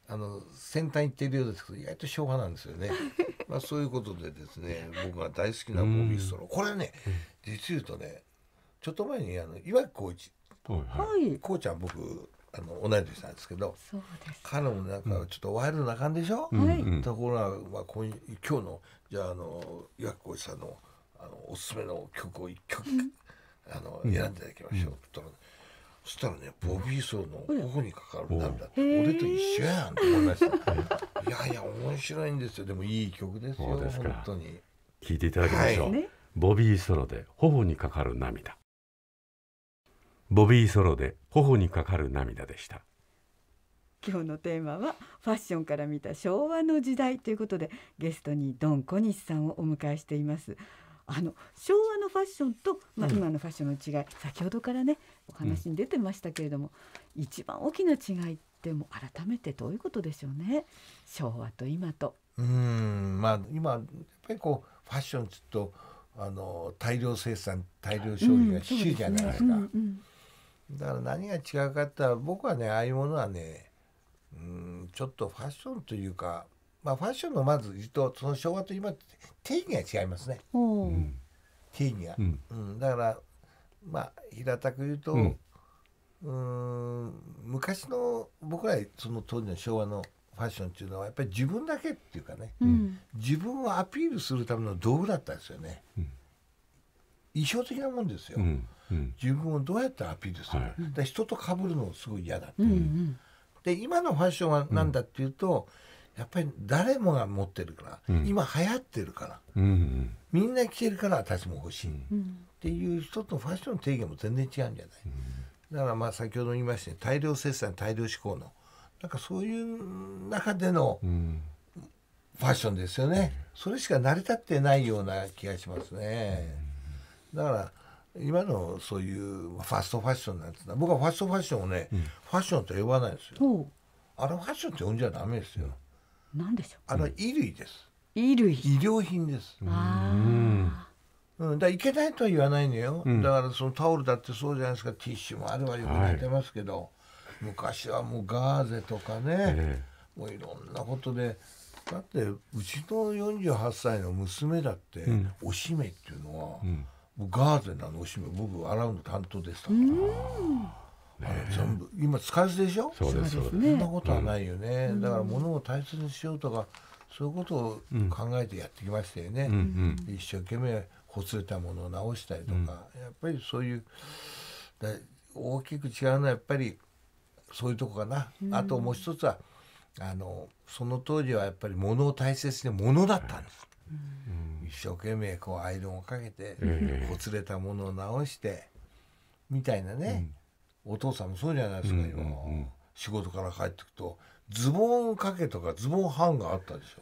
あの先端行ってるようですけど意外と昭和なんですよね。まあそういうことでですね僕が大好きなボビー・ストローこれね実言うとねちょっと前にあの岩城浩一、はい、こうちゃん僕あの同い年なんですけど彼もなんかちょっとワイルドな感じでしょ、うん、ところが、まあ、今今日のじゃああの岩城浩一さんのあのおすすめの曲を一曲。あの、選んでいただきましょう、うん、そしたらねボビー・ソーの頬にかかる涙って俺と一緒やんと思いました いやいや面白いんですよでもいい曲ですよです本当に聴いていただきましょう、はい、ボビー・ソロで頬にかかる涙ボビー・ソロで頬にかかる涙でした今日のテーマはファッションから見た昭和の時代ということでゲストにドン小西さんをお迎えしていますあの昭和のファッションと、まあ、今のファッションの違い、うん、先ほどからねお話に出てましたけれども、うん、一番大きな違いっても改めてどういうことでしょうね昭和と今と。うんまあ今やっぱりこうファッションちょっとあの大量生産大量消費が主じゃないですか、うんだから何が違うかって僕はねああいうものはねうんちょっとファッションというかまあ、ファッションのまずとその昭和と今定義が違いますね、うん、定義が、うん、うん、だからまあ平たく言うと、うん、ん、昔の僕らその当時の昭和のファッションっていうのはやっぱり自分だけっていうかね、うん、自分をアピールするための道具だったんですよね、衣装的なもんですよ、自分をどうやってアピールする、はい、人と被るのすごい嫌だって、うんうん、で今のファッションは何だっていうと、うんやっぱり誰もが持ってるから、うん、今流行ってるから、うんうん、みんな着てるから私も欲しい、っていう人とのファッションの定義も全然違うんじゃない、だからまあ先ほど言いました大量生産大量志向のなんかそういう中でのファッションですよね、それしか成り立ってないような気がしますね、だから今のそういうファストファッションなんて僕はファストファッションをね、ファッションと呼ばないですよあれファッションって呼んじゃダメですよ、何でしょうあの衣類です衣類衣料品ですあうん、だいけないとは言わないのよ、うんだからそのタオルだってそうじゃないですかティッシュもあるわよく出てますけど、昔はもうガーゼとかね、えもういろんなことでだってうちの48歳の娘だって、んおしめっていうのは、もうガーゼなのおしめ僕洗うの担当でしたから、全部今使わずでしょそうですそんなことはないよね、だから物を大切にしようとかそういうことを考えてやってきましたよね、うんうん、一生懸命ほつれたものを直したりとか、うん、やっぱりそういう大きく違うのはやっぱりそういうとこかな、うん、あともう一つはあのその当時はやっぱり物を大切に物だったんです、うん、一生懸命こうアイロンをかけて、ほつれたものを直してみたいなね、お父さんもそうじゃないですか、今、うんうん、仕事から帰ってくるとズボンかけとかズボンハンガーあったでし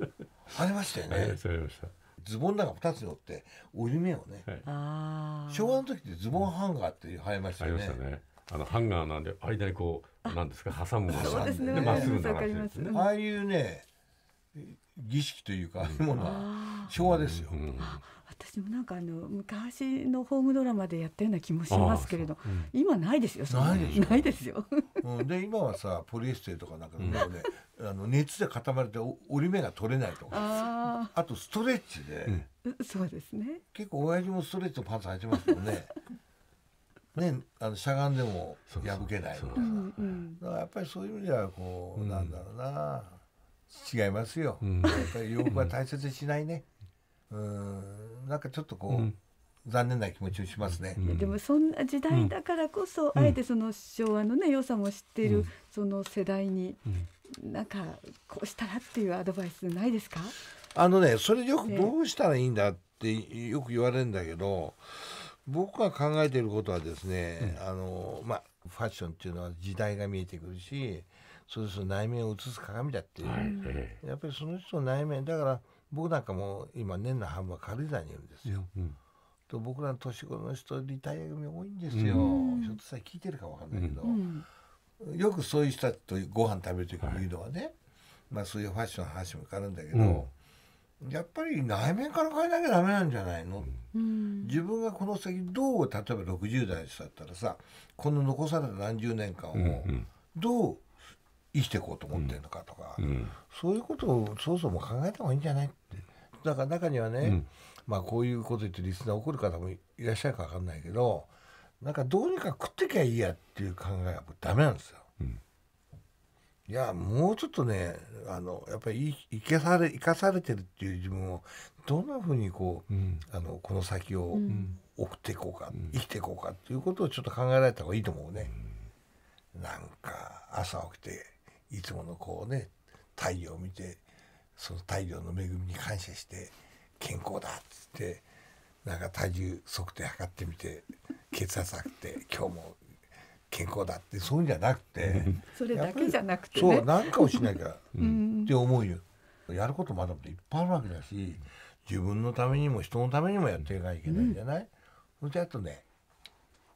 ょ ありましたよねありましたズボンなんか二つにって折り目をね、はい、昭和の時ってズボンハンガーって流行りましたよね、うん、あねあのハンガーなんで間にこうなんですか挟むものがあってまっすぐな話ですねああいうね儀式というかああいものは昭和ですよ、うんうん私もなんかあの昔のホームドラマでやったような気もしますけれど、うん、今ないですよないですよ、うん、で今はさポリエステルとかなんかもね、うん、あの熱で固まれて折り目が取れないとかあとストレッチで、そうですね結構親父もストレッチのパンツ履いてますもんねね、あのしゃがんでも破けないみたいなだからやっぱりそういう意味ではこう、なんだろうな違いますよ、やっぱり洋服は大切にしないねうんなんかちょっとこう、うん、残念な気持ちをしますね、でもそんな時代だからこそ、あえてその昭和のね良さも知っている、その世代に、うん、なんかこうしたらっていうアドバイスないですかあのねそれよくどうしたらいいんだってよく言われるんだけど僕が考えていることはですね、あのまあファッションっていうのは時代が見えてくるしそうする内面を映す鏡だっていう、はい、やっぱりその人の内面だから僕なんかも今年の半分は軽井沢にいるんですよ。うん、と僕らの年頃の人リタイア組多いんですよ、うひょっとしたら聞いてるかわかんないけど、うん、よくそういう人たちとご飯食べる時も言うのはね、はい、まあそういうファッションの話も変わるんだけど、やっぱり内面から変えなきゃダメなんじゃないの、自分がこの先どう例えば60代の人だったらさこの残された何十年間をどう生きていこうと思ってるのかとか、うん、そういうことをそもそも考えた方がいいんじゃないってだから中にはね、うん、まあこういうこと言ってリスナー怒る方もいらっしゃるか分かんないけどなんかどうにか食ってきゃいいやっていう考えはダメなんですよ。うん、いやもうちょっとねあのやっぱり生かされ生かされてるっていう自分をどんなふうにこう、あのこの先を送っていこうか、生きていこうかっていうことをちょっと考えられた方がいいと思うね。なんか朝起きていつものこうね太陽を見てその太陽の恵みに感謝して健康だっつってなんか体重測定測ってみて血圧測って今日も健康だってそういうんじゃなくて それだけじゃなくて、ね、そう何かをしなきゃ って思うよ。やることまだまだいっぱいあるわけだし自分のためにも人のためにもやっていかなきゃいけないんじゃない、うん、それであとね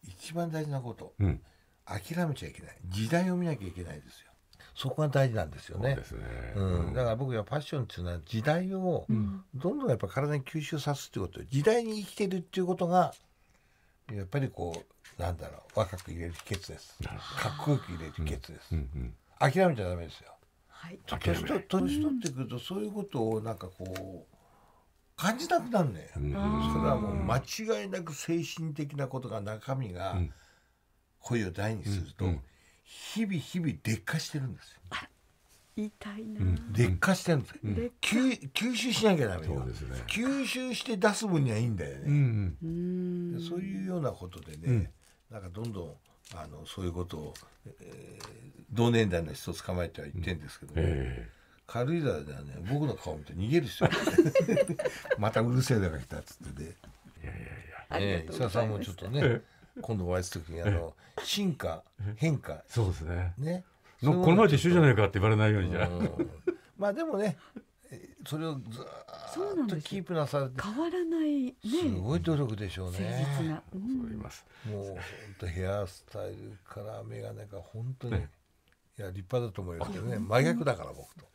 一番大事なこと、うん、諦めちゃいけない時代を見なきゃいけないですよ。そこが大事なんですよね。うねうん、だから僕はファッションっていうのは時代をどんどんやっぱ体に吸収さすってこと、時代に生きてるっていうことがやっぱりこうなんだろう若く入れる秘訣です。かっこよく入れる秘訣です。うんうん、諦めちゃダメですよ。はい、年取ってくるとそういうことをなんかこう感じなくなるね、ん、それはもう間違いなく精神的なことが中身が声を大にすると、日々日々劣化してるんですよ。痛いな、うん、劣化してるんです、うん、吸収しなきゃダメよ、ね、吸収して出す分にはいいんだよね、うん、そういうようなことでね、なんかどんどんあのそういうことを、えー、同年代の人捕まえては言ってんですけどね、うんえー軽井沢ではね僕の顔見て逃げるすよ またうるせえだが来たっつってねいやいやいや石田さんもちょっとね今度お会いするときにあの進化変化そうですねねこの前と一緒じゃないかって言われないようにじゃ、うん、まあでもねそれをずっとキープなされて変わらない、ね、すごい努力でしょうね、うん、もう本当ヘアスタイルから眼鏡が本当に、ね、いや立派だと思いますけどね真逆だから僕と。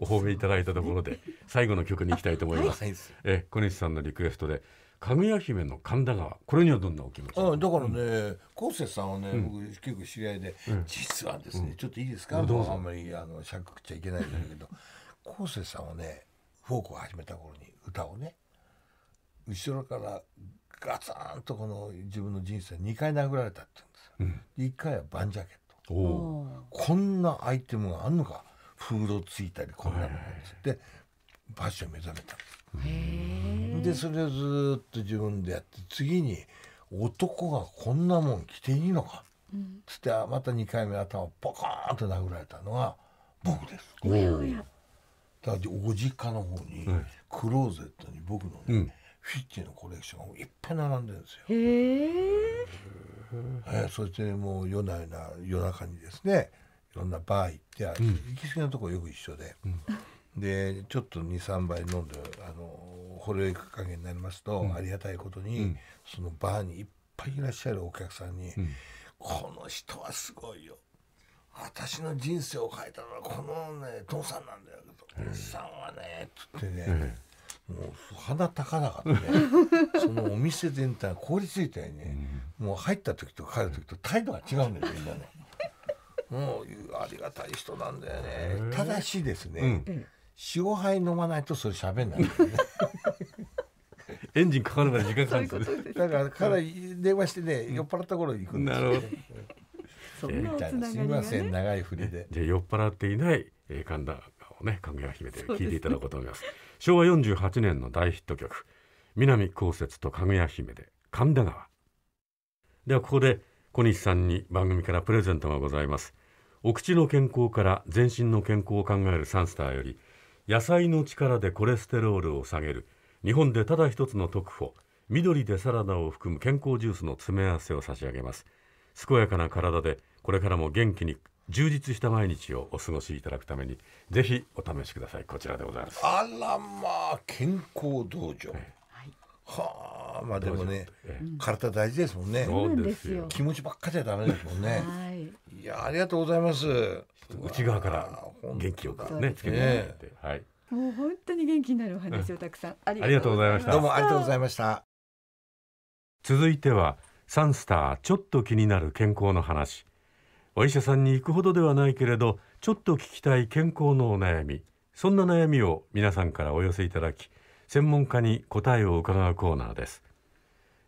お褒めいただいたところで最後の曲に行きたいと思います。はい、え小西さんのリクエストでかぐや姫の神田川これにはどんなお気持ちあだからね昴生、うん、さんはね、僕結構知り合いで、うん、実はですね、ちょっといいですか、あんまりあのしゃくっちゃいけないんだけど昴生さんはねフォークを始めた頃に歌をね後ろからガツンとこの自分の人生2回殴られたって言うんですよ、1回はバンジャケットこんなアイテムがあんのかフードついたりこんなのがつってバッシュ目覚めたでそれをずっと自分でやって次に男がこんなもん着ていいのかっつってまた2回目頭をポコーンと殴られたのが僕です。おだってお実家の方にクローゼットに僕のね、うん、フィッチのコレクションがいっぱい並んでるんですよ。へえー、そしてもう夜な夜な夜中にですねいろんなバー行って行き過ぎのところよく一緒で。うんでちょっと23杯飲んであのほろ酔加減になりますと、ありがたいことに、そのバーにいっぱいいらっしゃるお客さんに「この人はすごいよ」私の人生を変えたのはこのね父さんなんだよ父さんはね」っつってね、もう鼻高かってね そのお店全体凍りついたよね、うん、もう入った時と帰る時と態度が違うんだよみんなねもうありがたい人なんだよねただしですね、うん四五杯飲まないとそれ喋んない、ね、エンジンかかるまで時間かかるんでだからから電話してね、うん、酔っ払った頃に行くんですよ、なるほどそんなつながりが、ね、すみません長い振りでじゃ酔っ払っていない、えー、神田をね神谷姫で聞いていただこうと思います、ね、昭和48年の大ヒット曲南こうせつとかぐや姫で神田川ではここで小西さんに番組からプレゼントがございますお口の健康から全身の健康を考えるサンスターより野菜の力でコレステロールを下げる日本でただ一つの特保緑でサラダを含む健康ジュースの詰め合わせを差し上げます健やかな体でこれからも元気に充実した毎日をお過ごしいただくためにぜひお試しくださいこちらでございますあらまあ健康道場、はい、はあまあでもね、体大事ですもんね。そうですよ。気持ちばっかじゃダメですもんね。い。やありがとうございます。内側から元気よくねつけてはい。もう本当に元気になるお話をたくさんありがとうございました。どうもありがとうございました。続いてはサンスターちょっと気になる健康の話。お医者さんに行くほどではないけれどちょっと聞きたい健康のお悩みそんな悩みを皆さんからお寄せいただき専門家に答えを伺うコーナーです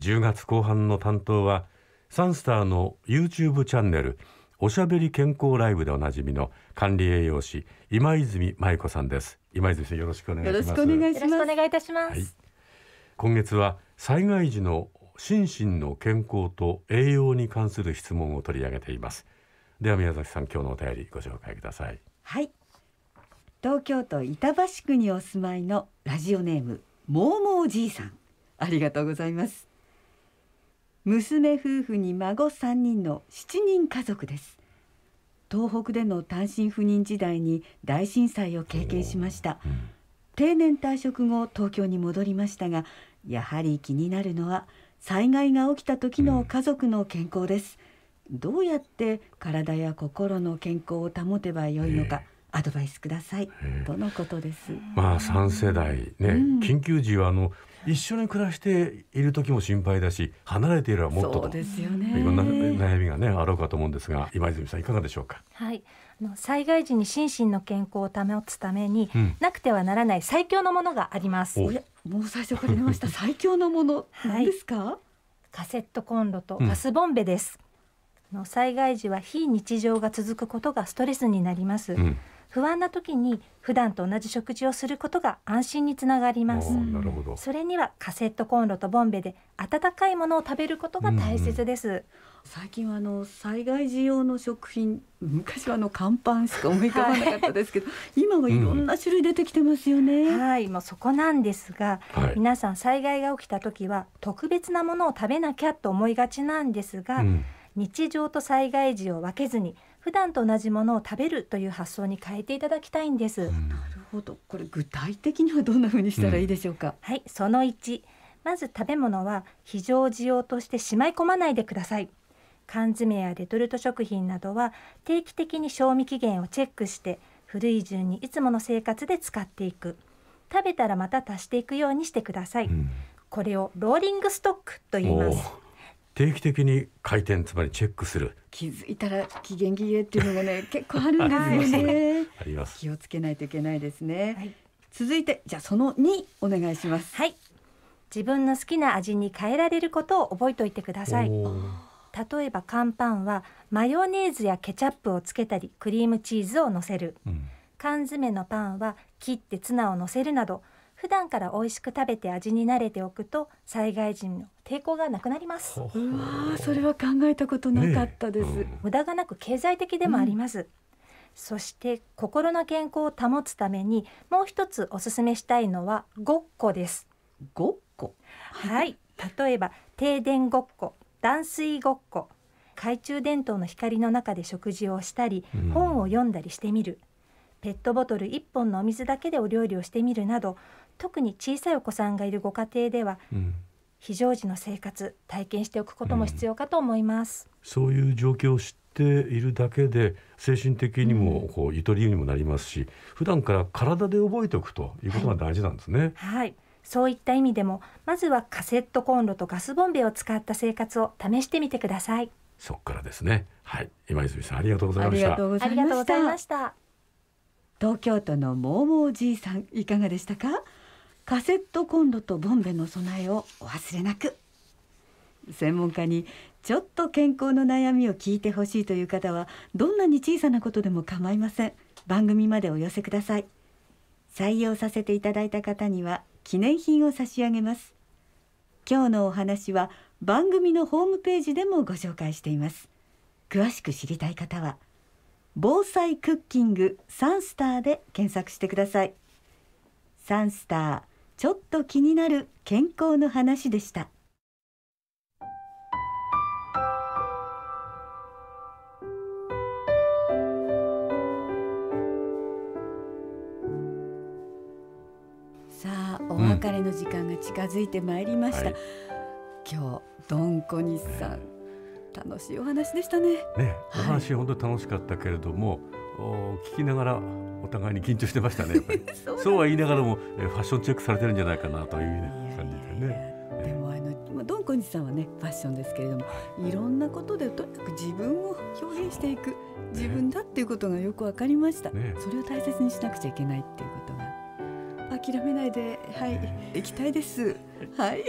10月後半の担当はサンスターの YouTube チャンネル「おしゃべり健康ライブ」でおなじみの管理栄養士今泉舞子さんです今泉さんよろしくお願いしますよろしくお願いしますお願いいたします、はい、今月は災害時の心身の健康と栄養に関する質問を取り上げていますでは宮崎さん今日のお便りご紹介くださいはい東京都板橋区にお住まいのラジオネームもうもうじいさんありがとうございます娘夫婦に孫3人の7人家族です東北での単身赴任時代に大震災を経験しました、うん、定年退職後東京に戻りましたがやはり気になるのは災害が起きた時の家族の健康です、うん、どうやって体や心の健康を保てばよいのか、アドバイスくださいとのことです。まあ三世代ね、うん、緊急時はあの一緒に暮らしている時も心配だし離れているはもっとと、ね、いろんな悩みがねあろうかと思うんですが今泉さんいかがでしょうか。はい災害時に心身の健康を保つために、うん、なくてはならない最強のものがあります。もう最初から出ました 最強のものな何ですか、はい、カセットコンロとガスボンベです。うん、災害時は非日常が続くことがストレスになります。うん不安な時に普段と同じ食事をすることが安心につながりますなるほどそれにはカセットコンロとボンベで温かいものを食べることが大切です、うん最近はあの災害時用の食品昔はあの乾パンしか思い浮かばなかったですけど、はい、今はいろんな種類出てきてますよね、うん、はいもうそこなんですが、はい、皆さん災害が起きた時は特別なものを食べなきゃと思いがちなんですが、うん、日常と災害時を分けずに普段と同じものを食べるという発想に変えていただきたいんです、うん、なるほどこれ具体的にはどんな風にしたらいいでしょうか、うん、はいその1まず食べ物は非常時用としてしまい込まないでください缶詰やレトルト食品などは定期的に賞味期限をチェックして古い順にいつもの生活で使っていく食べたらまた足していくようにしてください、うん、これをローリングストックと言います定期的に回転つまりチェックする気づいたら期限切れっていうのもね 結構あるんですよね気をつけないといけないですね、はい、続いてじゃあその2お願いしますはい自分の好きな味に変えられることを覚えておいてください例えば乾パンはマヨネーズやケチャップをつけたりクリームチーズをのせる、うん、缶詰のパンは切ってツナをのせるなど普段から美味しく食べて味に慣れておくと災害時の抵抗がなくなりますわそれは考えたことなかったです、ねうん、無駄がなく経済的でもあります、うん、そして心の健康を保つためにもう一つおすすめしたいのはごっこですごっこはい例えば停電ごっこ断水ごっこ懐中電灯の光の中で食事をしたり、本を読んだりしてみるペットボトル1本のお水だけでお料理をしてみるなど特に小さいお子さんがいるご家庭では、うん、非常時の生活体験しておくことも必要かと思います、うん、そういう状況を知っているだけで精神的にもこうゆとりにもなりますし、うん、普段から体で覚えておくということが大事なんですね、はい、はい、そういった意味でもまずはカセットコンロとガスボンベを使った生活を試してみてくださいそこからですねはい今泉さんありがとうございましたありがとうございました東京都のもうもうじいさんいかがでしたかカセットコンロとボンベの備えをお忘れなく専門家にちょっと健康の悩みを聞いてほしいという方はどんなに小さなことでも構いません番組までお寄せください採用させていただいた方には記念品を差し上げます今日のお話は番組のホームページでもご紹介しています詳しく知りたい方は防災クッキングサンスターで検索してくださいサンスターちょっと気になる健康の話でしたさあお別れの時間が近づいてまいりました、うんはい、今日どんこにさん、楽しいお話でしたねね、はい、お話本当に楽しかったけれども、聞きながらお互いに緊張してましたね そう、は言いながらもファッションチェックされてるんじゃないかなという感じでね。でもあのドン小西さんはねファッションですけれども、い、ろんなことでとにかく自分を表現していく、自分だっていうことがよく分かりました、ね、それを大切にしなくちゃいけないっていうことが諦めないではい、行きたいです はい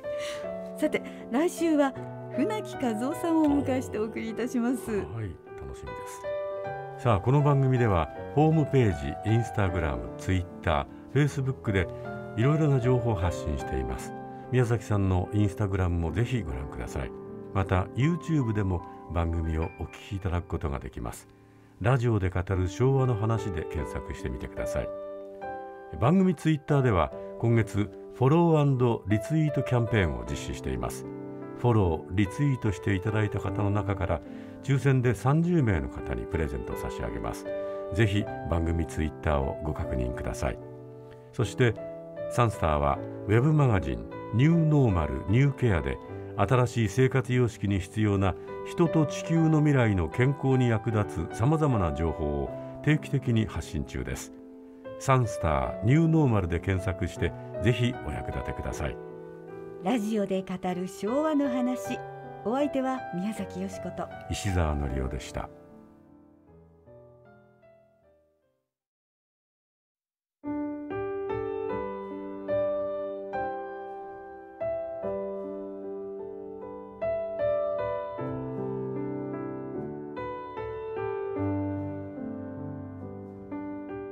さて来週は船木和夫さんをお迎えしてお送りいたしますはい楽しみですさあこの番組ではホームページインスタグラムツイッターフェイスブックでいろいろな情報を発信しています宮崎さんのインスタグラムもぜひご覧くださいまた YouTube でも番組をお聞きいただくことができますラジオで語る昭和の話で検索してみてください番組ツイッターでは今月フォローリツイートキャンペーンを実施していますフォローリツイートしていただいた方の中から抽選で30名の方にプレゼントを差し上げますぜひ番組ツイッターをご確認くださいそしてサンスターはウェブマガジンニューノーマルニューケアで新しい生活様式に必要な人と地球の未来の健康に役立つさまざまな情報を定期的に発信中ですサンスターニューノーマルで検索してぜひお役立てくださいラジオで語る昭和の話お相手は宮崎よしこと石澤則夫でした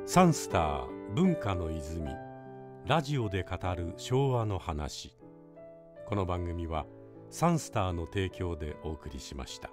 サンスター文化の泉ラジオで語る昭和の話この番組は「サンスターの提供でお送りしました。